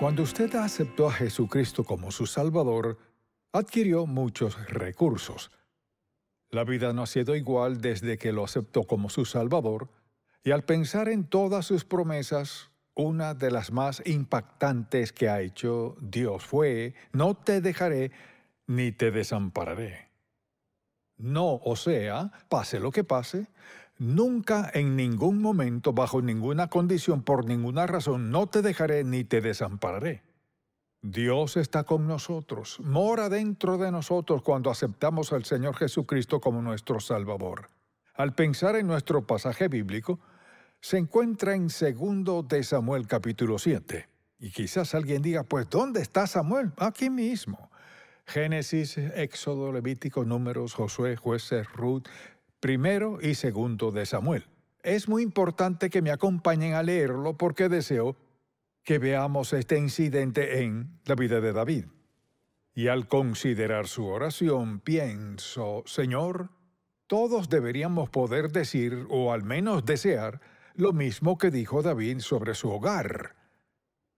Cuando usted aceptó a Jesucristo como su Salvador, adquirió muchos recursos. La vida no ha sido igual desde que lo aceptó como su Salvador, y al pensar en todas sus promesas, una de las más impactantes que ha hecho Dios fue, no te dejaré ni te desampararé. No, o sea, pase lo que pase, Nunca, en ningún momento, bajo ninguna condición, por ninguna razón, no te dejaré ni te desampararé. Dios está con nosotros, mora dentro de nosotros cuando aceptamos al Señor Jesucristo como nuestro Salvador. Al pensar en nuestro pasaje bíblico, se encuentra en 2 de Samuel capítulo 7. Y quizás alguien diga, pues ¿dónde está Samuel? Aquí mismo. Génesis, Éxodo, Levítico, Números, Josué, Jueces, Ruth, primero y segundo de Samuel. Es muy importante que me acompañen a leerlo porque deseo que veamos este incidente en la vida de David. Y al considerar su oración, pienso, Señor, todos deberíamos poder decir, o al menos desear, lo mismo que dijo David sobre su hogar.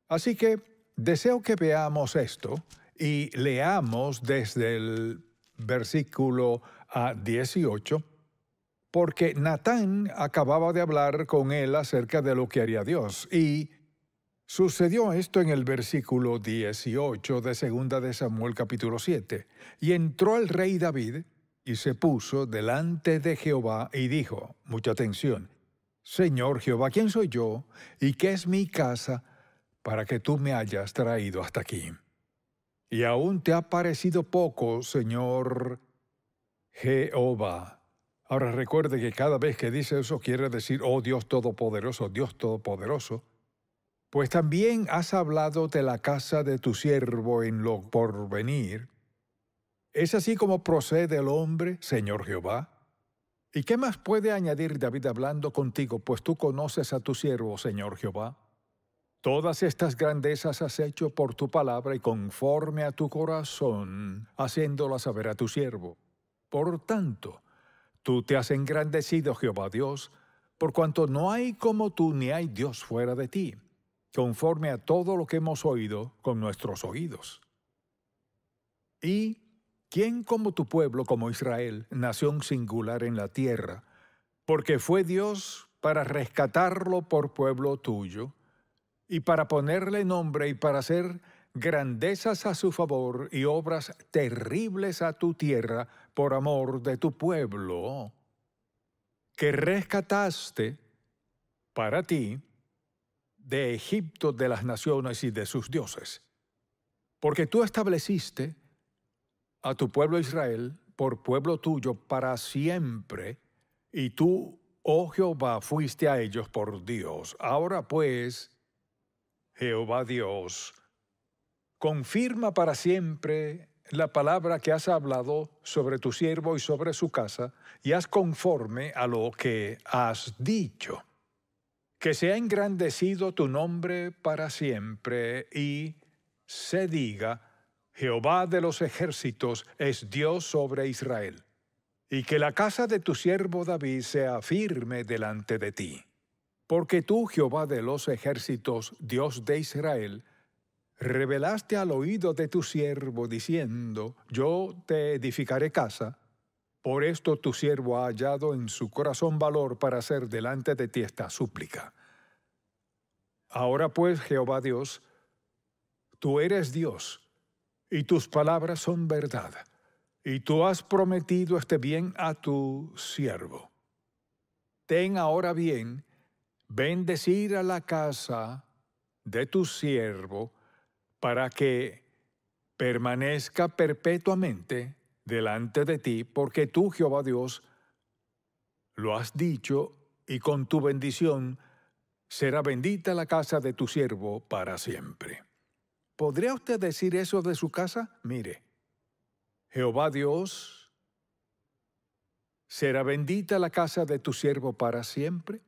Así que deseo que veamos esto y leamos desde el versículo a 18 porque Natán acababa de hablar con él acerca de lo que haría Dios y Sucedió esto en el versículo 18 de 2 de Samuel capítulo 7. Y entró el rey David y se puso delante de Jehová y dijo, mucha atención, Señor Jehová, ¿quién soy yo y qué es mi casa para que tú me hayas traído hasta aquí? Y aún te ha parecido poco, Señor Jehová, Ahora recuerde que cada vez que dice eso quiere decir, oh Dios Todopoderoso, Dios Todopoderoso, pues también has hablado de la casa de tu siervo en lo porvenir. ¿Es así como procede el hombre, Señor Jehová? ¿Y qué más puede añadir David hablando contigo, pues tú conoces a tu siervo, Señor Jehová? Todas estas grandezas has hecho por tu palabra y conforme a tu corazón, haciéndolas saber a tu siervo. Por tanto, Tú te has engrandecido, Jehová Dios, por cuanto no hay como tú ni hay Dios fuera de ti, conforme a todo lo que hemos oído con nuestros oídos. ¿Y quién como tu pueblo, como Israel, nación singular en la tierra? Porque fue Dios para rescatarlo por pueblo tuyo, y para ponerle nombre y para ser grandezas a su favor y obras terribles a tu tierra por amor de tu pueblo, que rescataste para ti de Egipto, de las naciones y de sus dioses. Porque tú estableciste a tu pueblo Israel por pueblo tuyo para siempre, y tú, oh Jehová, fuiste a ellos por Dios. Ahora pues, Jehová Dios, confirma para siempre la palabra que has hablado sobre tu siervo y sobre su casa, y haz conforme a lo que has dicho. Que sea engrandecido tu nombre para siempre y se diga, Jehová de los ejércitos es Dios sobre Israel, y que la casa de tu siervo David sea firme delante de ti. Porque tú, Jehová de los ejércitos, Dios de Israel, revelaste al oído de tu siervo, diciendo, yo te edificaré casa. Por esto tu siervo ha hallado en su corazón valor para hacer delante de ti esta súplica. Ahora pues, Jehová Dios, tú eres Dios, y tus palabras son verdad, y tú has prometido este bien a tu siervo. Ten ahora bien, bendecir a la casa de tu siervo, para que permanezca perpetuamente delante de ti, porque tú, Jehová Dios, lo has dicho, y con tu bendición será bendita la casa de tu siervo para siempre. ¿Podría usted decir eso de su casa? Mire, Jehová Dios, será bendita la casa de tu siervo para siempre.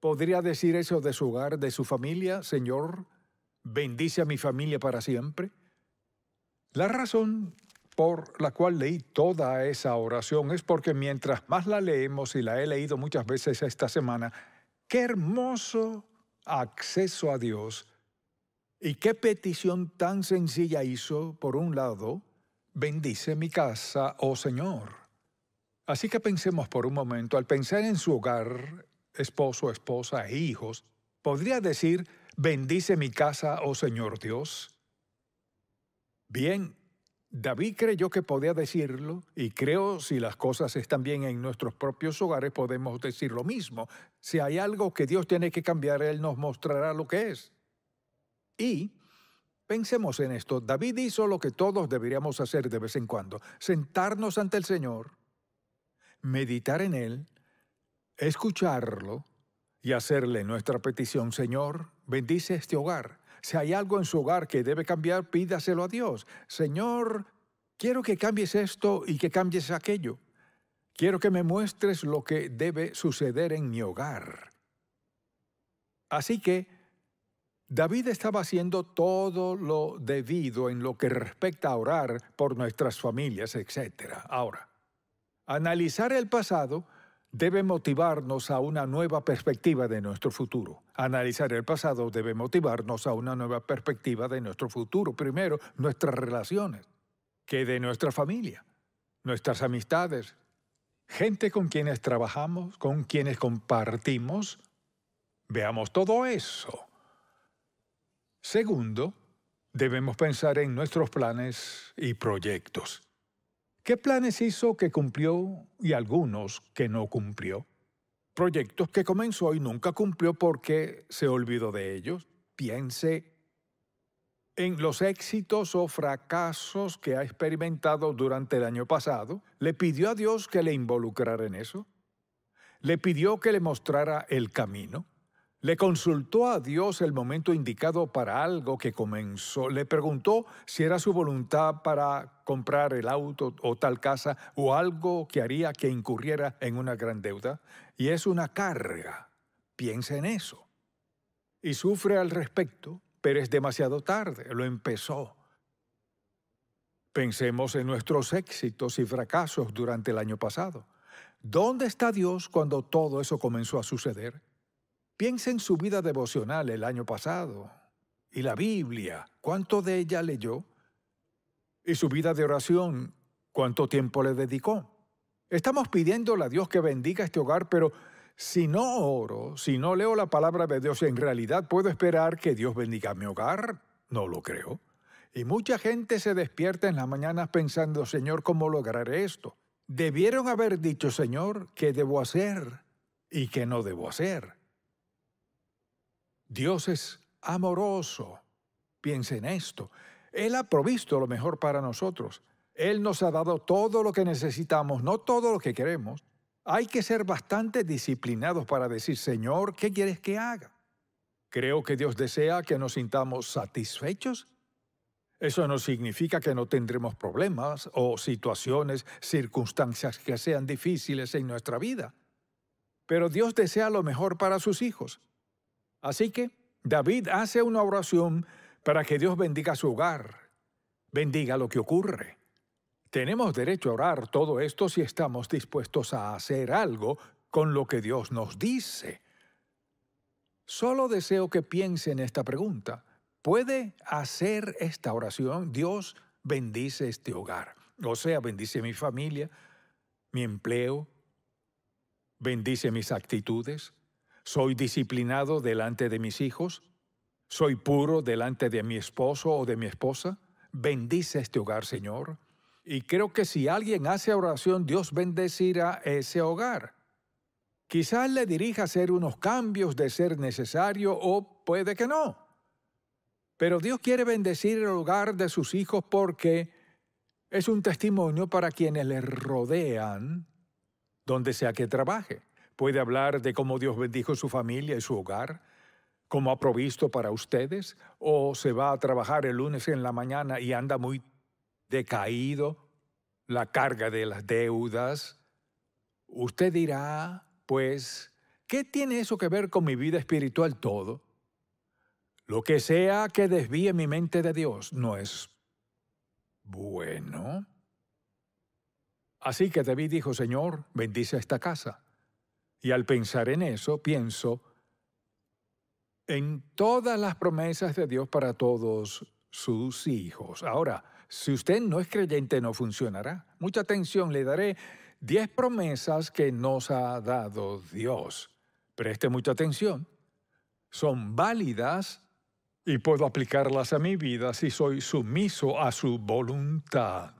¿Podría decir eso de su hogar, de su familia, Señor? bendice a mi familia para siempre? La razón por la cual leí toda esa oración es porque mientras más la leemos y la he leído muchas veces esta semana, qué hermoso acceso a Dios y qué petición tan sencilla hizo, por un lado, bendice mi casa, oh Señor. Así que pensemos por un momento, al pensar en su hogar, esposo, esposa e hijos, podría decir, Bendice mi casa, oh Señor Dios. Bien, David creyó que podía decirlo y creo si las cosas están bien en nuestros propios hogares podemos decir lo mismo. Si hay algo que Dios tiene que cambiar, Él nos mostrará lo que es. Y pensemos en esto, David hizo lo que todos deberíamos hacer de vez en cuando, sentarnos ante el Señor, meditar en Él, escucharlo y hacerle nuestra petición, Señor, Bendice este hogar. Si hay algo en su hogar que debe cambiar, pídaselo a Dios. Señor, quiero que cambies esto y que cambies aquello. Quiero que me muestres lo que debe suceder en mi hogar. Así que David estaba haciendo todo lo debido en lo que respecta a orar por nuestras familias, etc. Ahora, analizar el pasado debe motivarnos a una nueva perspectiva de nuestro futuro. Analizar el pasado debe motivarnos a una nueva perspectiva de nuestro futuro. Primero, nuestras relaciones, que de nuestra familia, nuestras amistades, gente con quienes trabajamos, con quienes compartimos. Veamos todo eso. Segundo, debemos pensar en nuestros planes y proyectos. ¿Qué planes hizo que cumplió y algunos que no cumplió? Proyectos que comenzó y nunca cumplió porque se olvidó de ellos. Piense en los éxitos o fracasos que ha experimentado durante el año pasado. ¿Le pidió a Dios que le involucrara en eso? ¿Le pidió que le mostrara el camino? Le consultó a Dios el momento indicado para algo que comenzó. Le preguntó si era su voluntad para comprar el auto o tal casa o algo que haría que incurriera en una gran deuda. Y es una carga. Piensa en eso. Y sufre al respecto, pero es demasiado tarde. Lo empezó. Pensemos en nuestros éxitos y fracasos durante el año pasado. ¿Dónde está Dios cuando todo eso comenzó a suceder? Piensa en su vida devocional el año pasado y la Biblia, cuánto de ella leyó, y su vida de oración, cuánto tiempo le dedicó. Estamos pidiéndole a Dios que bendiga este hogar, pero si no oro, si no leo la palabra de Dios, en realidad puedo esperar que Dios bendiga mi hogar. No lo creo. Y mucha gente se despierta en las mañanas pensando, Señor, ¿cómo lograré esto? Debieron haber dicho, Señor, ¿qué debo hacer y qué no debo hacer? Dios es amoroso. Piense en esto. Él ha provisto lo mejor para nosotros. Él nos ha dado todo lo que necesitamos, no todo lo que queremos. Hay que ser bastante disciplinados para decir, Señor, ¿qué quieres que haga? Creo que Dios desea que nos sintamos satisfechos. Eso no significa que no tendremos problemas o situaciones, circunstancias que sean difíciles en nuestra vida. Pero Dios desea lo mejor para sus hijos. Así que David hace una oración para que Dios bendiga su hogar, bendiga lo que ocurre. Tenemos derecho a orar todo esto si estamos dispuestos a hacer algo con lo que Dios nos dice. Solo deseo que piense en esta pregunta. ¿Puede hacer esta oración? Dios bendice este hogar. O sea, bendice mi familia, mi empleo, bendice mis actitudes, ¿Soy disciplinado delante de mis hijos? ¿Soy puro delante de mi esposo o de mi esposa? Bendice este hogar, Señor. Y creo que si alguien hace oración, Dios bendecirá ese hogar. Quizás le dirija a hacer unos cambios de ser necesario o puede que no. Pero Dios quiere bendecir el hogar de sus hijos porque es un testimonio para quienes le rodean, donde sea que trabaje. Puede hablar de cómo Dios bendijo su familia y su hogar, cómo ha provisto para ustedes, o se va a trabajar el lunes en la mañana y anda muy decaído, la carga de las deudas. Usted dirá, pues, ¿qué tiene eso que ver con mi vida espiritual todo? Lo que sea que desvíe mi mente de Dios no es bueno. Así que David dijo, Señor, bendice esta casa. Y al pensar en eso, pienso en todas las promesas de Dios para todos sus hijos. Ahora, si usted no es creyente, no funcionará. Mucha atención, le daré diez promesas que nos ha dado Dios. Preste mucha atención. Son válidas y puedo aplicarlas a mi vida si soy sumiso a su voluntad.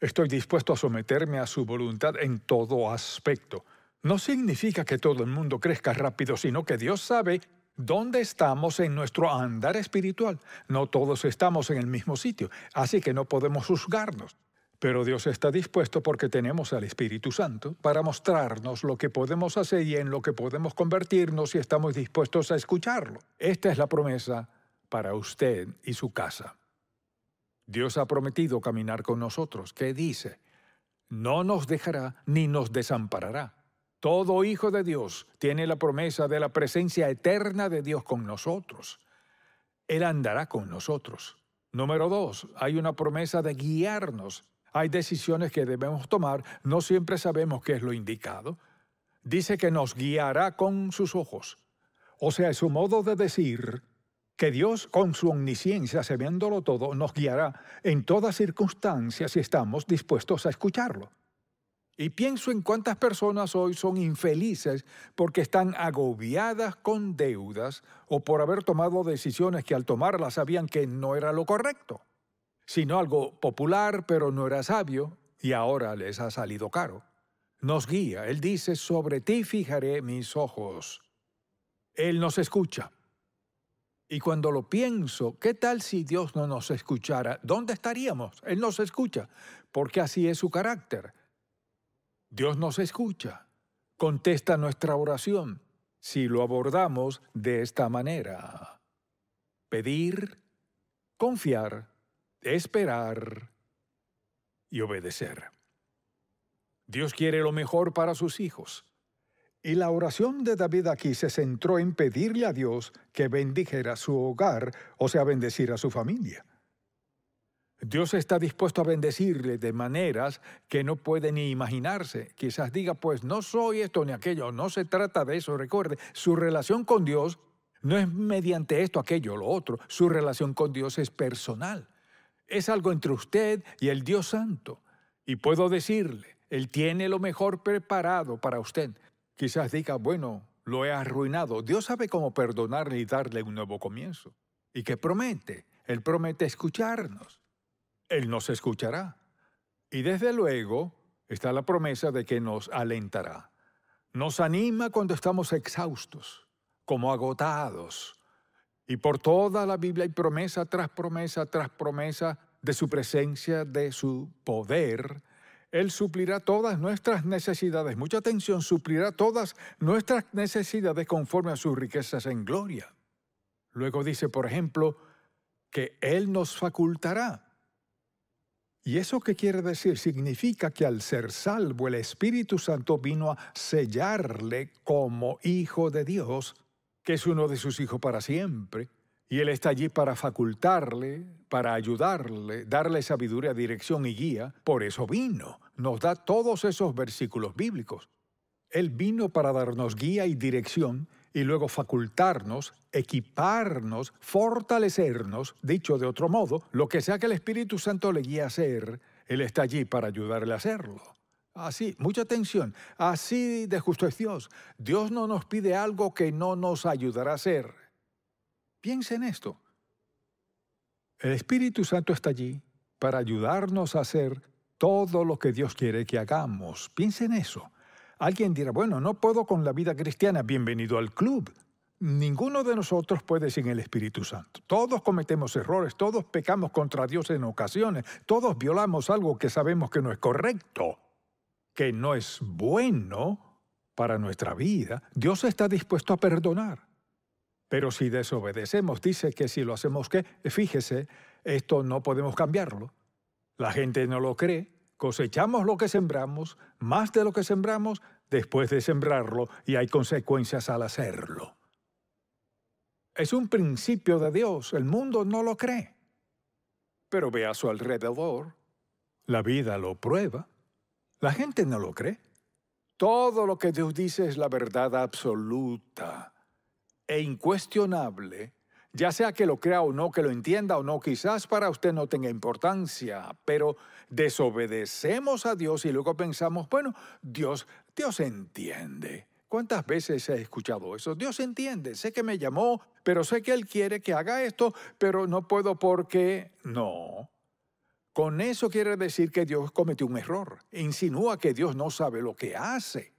Estoy dispuesto a someterme a su voluntad en todo aspecto no significa que todo el mundo crezca rápido, sino que Dios sabe dónde estamos en nuestro andar espiritual. No todos estamos en el mismo sitio, así que no podemos juzgarnos. Pero Dios está dispuesto porque tenemos al Espíritu Santo para mostrarnos lo que podemos hacer y en lo que podemos convertirnos si estamos dispuestos a escucharlo. Esta es la promesa para usted y su casa. Dios ha prometido caminar con nosotros. ¿Qué dice? No nos dejará ni nos desamparará. Todo hijo de Dios tiene la promesa de la presencia eterna de Dios con nosotros. Él andará con nosotros. Número dos, hay una promesa de guiarnos. Hay decisiones que debemos tomar, no siempre sabemos qué es lo indicado. Dice que nos guiará con sus ojos. O sea, es su modo de decir que Dios, con su omnisciencia, sabiéndolo todo, nos guiará en todas circunstancias si estamos dispuestos a escucharlo. Y pienso en cuántas personas hoy son infelices porque están agobiadas con deudas o por haber tomado decisiones que al tomarlas sabían que no era lo correcto, sino algo popular pero no era sabio y ahora les ha salido caro. Nos guía, Él dice, sobre ti fijaré mis ojos. Él nos escucha. Y cuando lo pienso, ¿qué tal si Dios no nos escuchara? ¿Dónde estaríamos? Él nos escucha, porque así es su carácter Dios nos escucha, contesta nuestra oración si lo abordamos de esta manera. Pedir, confiar, esperar y obedecer. Dios quiere lo mejor para sus hijos. Y la oración de David aquí se centró en pedirle a Dios que bendijera su hogar, o sea, bendecir a su familia. Dios está dispuesto a bendecirle de maneras que no puede ni imaginarse. Quizás diga, pues no soy esto ni aquello, no se trata de eso. Recuerde, su relación con Dios no es mediante esto, aquello, o lo otro. Su relación con Dios es personal. Es algo entre usted y el Dios Santo. Y puedo decirle, Él tiene lo mejor preparado para usted. Quizás diga, bueno, lo he arruinado. Dios sabe cómo perdonarle y darle un nuevo comienzo. ¿Y qué promete? Él promete escucharnos. Él nos escuchará. Y desde luego está la promesa de que nos alentará. Nos anima cuando estamos exhaustos, como agotados. Y por toda la Biblia hay promesa tras promesa tras promesa de su presencia, de su poder. Él suplirá todas nuestras necesidades. Mucha atención, suplirá todas nuestras necesidades conforme a sus riquezas en gloria. Luego dice, por ejemplo, que Él nos facultará ¿Y eso qué quiere decir? Significa que al ser salvo el Espíritu Santo vino a sellarle como hijo de Dios, que es uno de sus hijos para siempre, y Él está allí para facultarle, para ayudarle, darle sabiduría, dirección y guía. Por eso vino, nos da todos esos versículos bíblicos. Él vino para darnos guía y dirección y luego facultarnos, equiparnos, fortalecernos, dicho de otro modo, lo que sea que el Espíritu Santo le guíe a hacer, Él está allí para ayudarle a hacerlo. Así, mucha atención, así de justo es Dios. Dios no nos pide algo que no nos ayudará a hacer. Piensa en esto. El Espíritu Santo está allí para ayudarnos a hacer todo lo que Dios quiere que hagamos. Piensen en eso. Alguien dirá, bueno, no puedo con la vida cristiana, bienvenido al club. Ninguno de nosotros puede sin el Espíritu Santo. Todos cometemos errores, todos pecamos contra Dios en ocasiones, todos violamos algo que sabemos que no es correcto, que no es bueno para nuestra vida. Dios está dispuesto a perdonar. Pero si desobedecemos, dice que si lo hacemos, ¿qué? Fíjese, esto no podemos cambiarlo. La gente no lo cree, Cosechamos lo que sembramos, más de lo que sembramos después de sembrarlo, y hay consecuencias al hacerlo. Es un principio de Dios, el mundo no lo cree. Pero ve a su alrededor, la vida lo prueba, la gente no lo cree. Todo lo que Dios dice es la verdad absoluta e incuestionable ya sea que lo crea o no, que lo entienda o no, quizás para usted no tenga importancia, pero desobedecemos a Dios y luego pensamos, bueno, Dios, Dios entiende. ¿Cuántas veces he escuchado eso? Dios entiende, sé que me llamó, pero sé que Él quiere que haga esto, pero no puedo porque no. Con eso quiere decir que Dios cometió un error. Insinúa que Dios no sabe lo que hace.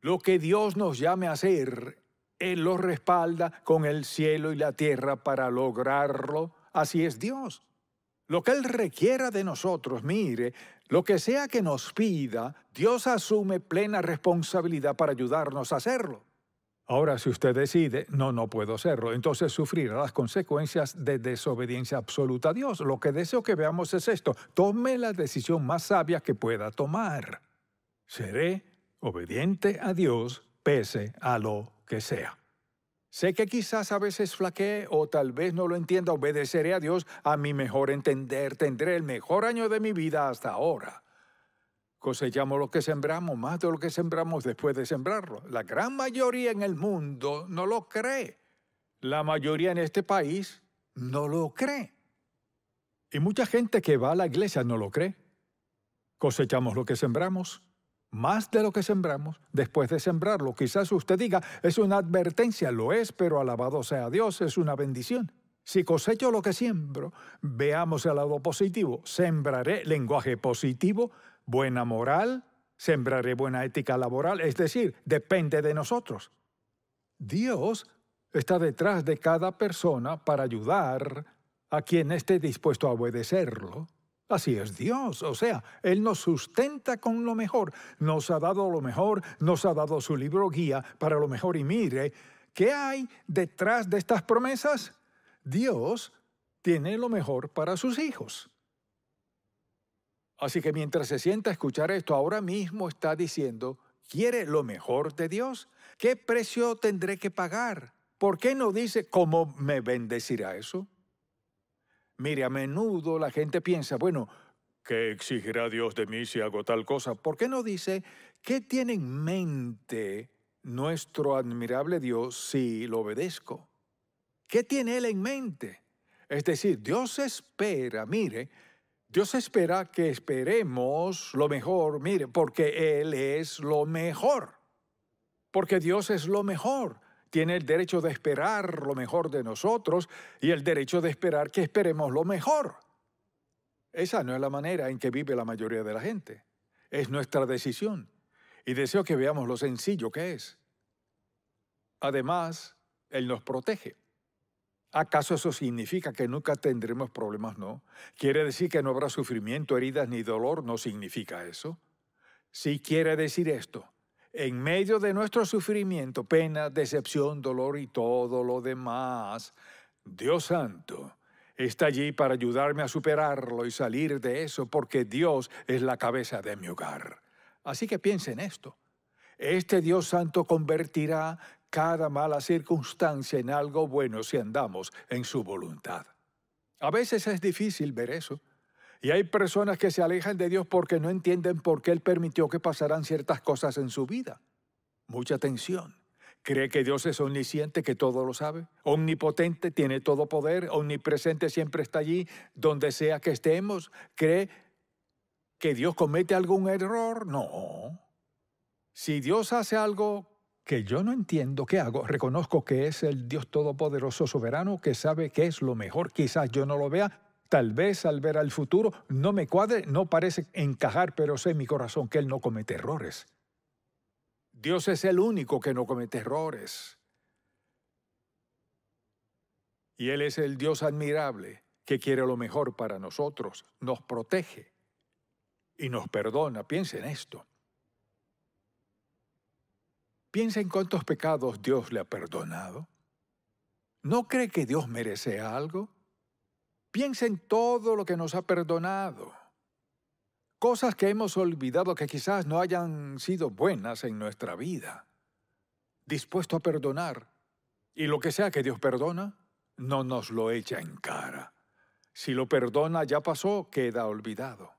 Lo que Dios nos llame a hacer él lo respalda con el cielo y la tierra para lograrlo. Así es Dios. Lo que Él requiera de nosotros, mire, lo que sea que nos pida, Dios asume plena responsabilidad para ayudarnos a hacerlo. Ahora, si usted decide, no, no puedo hacerlo, entonces sufrirá las consecuencias de desobediencia absoluta a Dios. Lo que deseo que veamos es esto, tome la decisión más sabia que pueda tomar. Seré obediente a Dios pese a lo sea. Sé que quizás a veces flaquee o tal vez no lo entienda, obedeceré a Dios a mi mejor entender, tendré el mejor año de mi vida hasta ahora. Cosechamos lo que sembramos, más de lo que sembramos después de sembrarlo. La gran mayoría en el mundo no lo cree. La mayoría en este país no lo cree. Y mucha gente que va a la iglesia no lo cree. Cosechamos lo que sembramos, más de lo que sembramos después de sembrarlo. Quizás usted diga, es una advertencia, lo es, pero alabado sea Dios, es una bendición. Si cosecho lo que siembro, veamos el lado positivo. Sembraré lenguaje positivo, buena moral, sembraré buena ética laboral, es decir, depende de nosotros. Dios está detrás de cada persona para ayudar a quien esté dispuesto a obedecerlo. Así es Dios, o sea, Él nos sustenta con lo mejor, nos ha dado lo mejor, nos ha dado su libro guía para lo mejor y mire, ¿qué hay detrás de estas promesas? Dios tiene lo mejor para sus hijos. Así que mientras se sienta a escuchar esto, ahora mismo está diciendo, ¿quiere lo mejor de Dios? ¿Qué precio tendré que pagar? ¿Por qué no dice cómo me bendecirá eso? Mire, a menudo la gente piensa, bueno, ¿qué exigirá Dios de mí si hago tal cosa? ¿Por qué no dice, ¿qué tiene en mente nuestro admirable Dios si lo obedezco? ¿Qué tiene Él en mente? Es decir, Dios espera, mire, Dios espera que esperemos lo mejor, mire, porque Él es lo mejor. Porque Dios es lo mejor tiene el derecho de esperar lo mejor de nosotros y el derecho de esperar que esperemos lo mejor. Esa no es la manera en que vive la mayoría de la gente. Es nuestra decisión. Y deseo que veamos lo sencillo que es. Además, Él nos protege. ¿Acaso eso significa que nunca tendremos problemas? No. ¿Quiere decir que no habrá sufrimiento, heridas ni dolor? No significa eso. Sí quiere decir esto en medio de nuestro sufrimiento, pena, decepción, dolor y todo lo demás, Dios Santo está allí para ayudarme a superarlo y salir de eso porque Dios es la cabeza de mi hogar. Así que piensen en esto. Este Dios Santo convertirá cada mala circunstancia en algo bueno si andamos en su voluntad. A veces es difícil ver eso, y hay personas que se alejan de Dios porque no entienden por qué Él permitió que pasaran ciertas cosas en su vida. Mucha atención. ¿Cree que Dios es omnisciente, que todo lo sabe? Omnipotente, tiene todo poder, omnipresente, siempre está allí, donde sea que estemos. ¿Cree que Dios comete algún error? No. Si Dios hace algo que yo no entiendo qué hago, reconozco que es el Dios Todopoderoso Soberano que sabe qué es lo mejor, quizás yo no lo vea, Tal vez al ver al futuro no me cuadre, no parece encajar, pero sé en mi corazón que Él no comete errores. Dios es el único que no comete errores. Y Él es el Dios admirable que quiere lo mejor para nosotros, nos protege y nos perdona. Piensa en esto. Piensa en cuántos pecados Dios le ha perdonado. ¿No cree que Dios merece algo? Piensa en todo lo que nos ha perdonado. Cosas que hemos olvidado que quizás no hayan sido buenas en nuestra vida. Dispuesto a perdonar. Y lo que sea que Dios perdona, no nos lo echa en cara. Si lo perdona ya pasó, queda olvidado.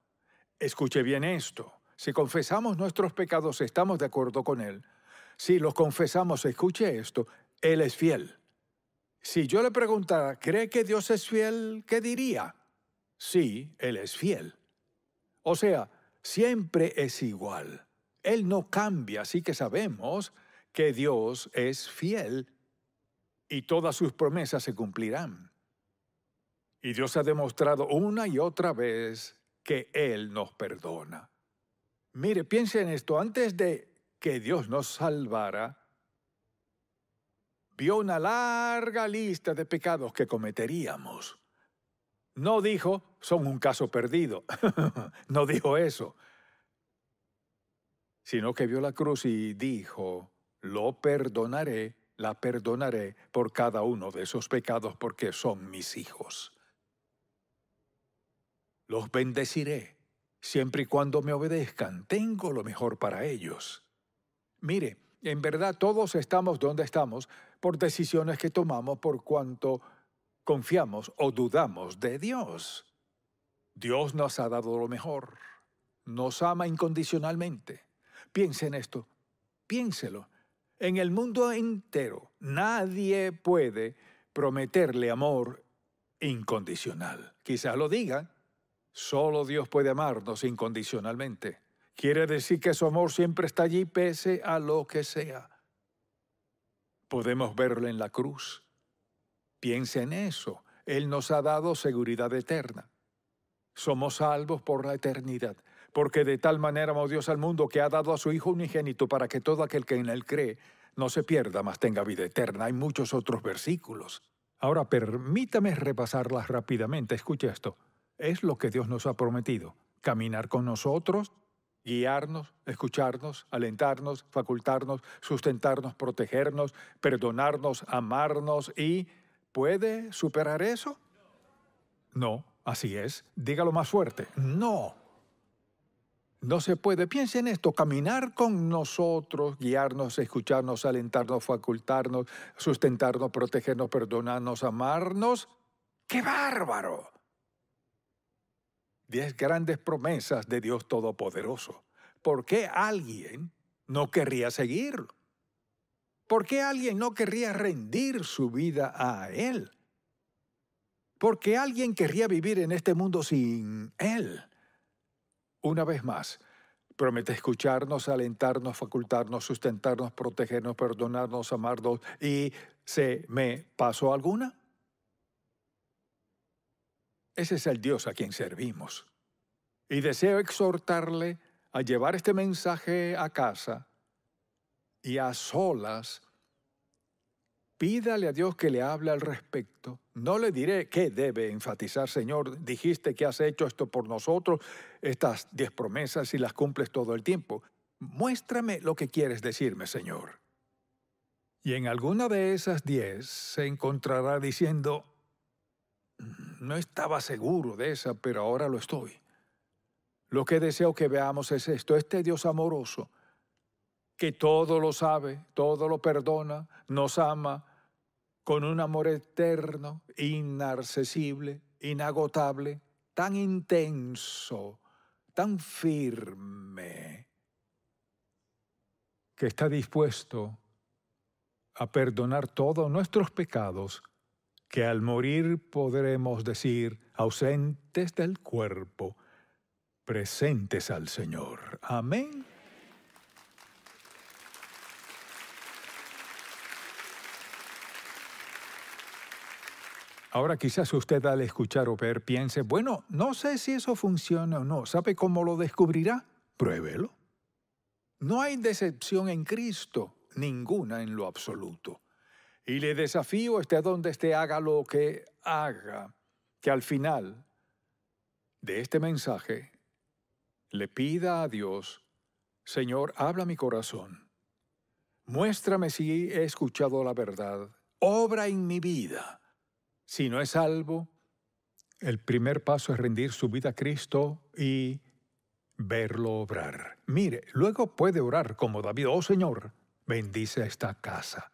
Escuche bien esto. Si confesamos nuestros pecados, estamos de acuerdo con Él. Si los confesamos, escuche esto, Él es fiel si yo le preguntara, ¿cree que Dios es fiel? ¿Qué diría? Sí, Él es fiel. O sea, siempre es igual. Él no cambia, así que sabemos que Dios es fiel y todas sus promesas se cumplirán. Y Dios ha demostrado una y otra vez que Él nos perdona. Mire, piense en esto. Antes de que Dios nos salvara, vio una larga lista de pecados que cometeríamos. No dijo, son un caso perdido. no dijo eso. Sino que vio la cruz y dijo, lo perdonaré, la perdonaré por cada uno de esos pecados porque son mis hijos. Los bendeciré siempre y cuando me obedezcan. Tengo lo mejor para ellos. Mire, en verdad todos estamos donde estamos por decisiones que tomamos por cuanto confiamos o dudamos de Dios. Dios nos ha dado lo mejor. Nos ama incondicionalmente. Piense en esto. Piénselo. En el mundo entero nadie puede prometerle amor incondicional. Quizás lo digan. Solo Dios puede amarnos incondicionalmente. Quiere decir que su amor siempre está allí pese a lo que sea. Podemos verlo en la cruz. Piensa en eso. Él nos ha dado seguridad eterna. Somos salvos por la eternidad, porque de tal manera amó Dios al mundo que ha dado a su Hijo unigénito para que todo aquel que en él cree no se pierda, mas tenga vida eterna. Hay muchos otros versículos. Ahora permítame repasarlas rápidamente. Escucha esto. Es lo que Dios nos ha prometido. Caminar con nosotros, guiarnos, escucharnos, alentarnos, facultarnos, sustentarnos, protegernos, perdonarnos, amarnos y ¿puede superar eso? No, así es. Dígalo más fuerte. No. No se puede. Piense en esto. Caminar con nosotros, guiarnos, escucharnos, alentarnos, facultarnos, sustentarnos, protegernos, perdonarnos, amarnos. ¡Qué bárbaro! diez grandes promesas de Dios Todopoderoso. ¿Por qué alguien no querría seguir? ¿Por qué alguien no querría rendir su vida a Él? ¿Por qué alguien querría vivir en este mundo sin Él? Una vez más, promete escucharnos, alentarnos, facultarnos, sustentarnos, protegernos, perdonarnos, amarnos y ¿se me pasó alguna? Ese es el Dios a quien servimos. Y deseo exhortarle a llevar este mensaje a casa y a solas. Pídale a Dios que le hable al respecto. No le diré qué debe enfatizar, Señor. Dijiste que has hecho esto por nosotros, estas diez promesas y las cumples todo el tiempo. Muéstrame lo que quieres decirme, Señor. Y en alguna de esas diez se encontrará diciendo, mm, no estaba seguro de esa, pero ahora lo estoy. Lo que deseo que veamos es esto, este Dios amoroso, que todo lo sabe, todo lo perdona, nos ama, con un amor eterno, inarcesible, inagotable, tan intenso, tan firme, que está dispuesto a perdonar todos nuestros pecados que al morir podremos decir, ausentes del cuerpo, presentes al Señor. Amén. Ahora quizás usted al escuchar o ver piense, bueno, no sé si eso funciona o no. ¿Sabe cómo lo descubrirá? Pruébelo. No hay decepción en Cristo, ninguna en lo absoluto. Y le desafío, esté donde esté, haga lo que haga, que al final de este mensaje le pida a Dios, Señor, habla mi corazón, muéstrame si he escuchado la verdad, obra en mi vida. Si no es salvo, el primer paso es rendir su vida a Cristo y verlo obrar. Mire, luego puede orar como David, oh Señor, bendice esta casa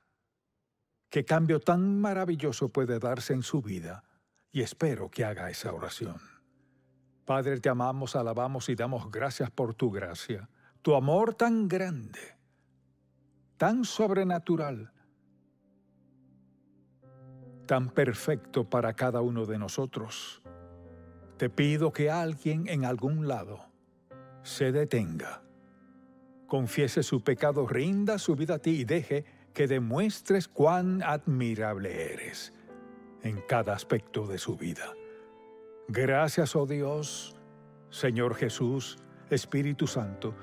qué cambio tan maravilloso puede darse en su vida y espero que haga esa oración. Padre, te amamos, alabamos y damos gracias por tu gracia, tu amor tan grande, tan sobrenatural, tan perfecto para cada uno de nosotros. Te pido que alguien en algún lado se detenga, confiese su pecado, rinda su vida a ti y deje que demuestres cuán admirable eres en cada aspecto de su vida. Gracias, oh Dios, Señor Jesús, Espíritu Santo,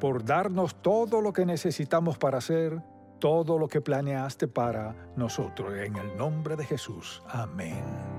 por darnos todo lo que necesitamos para hacer, todo lo que planeaste para nosotros. En el nombre de Jesús. Amén.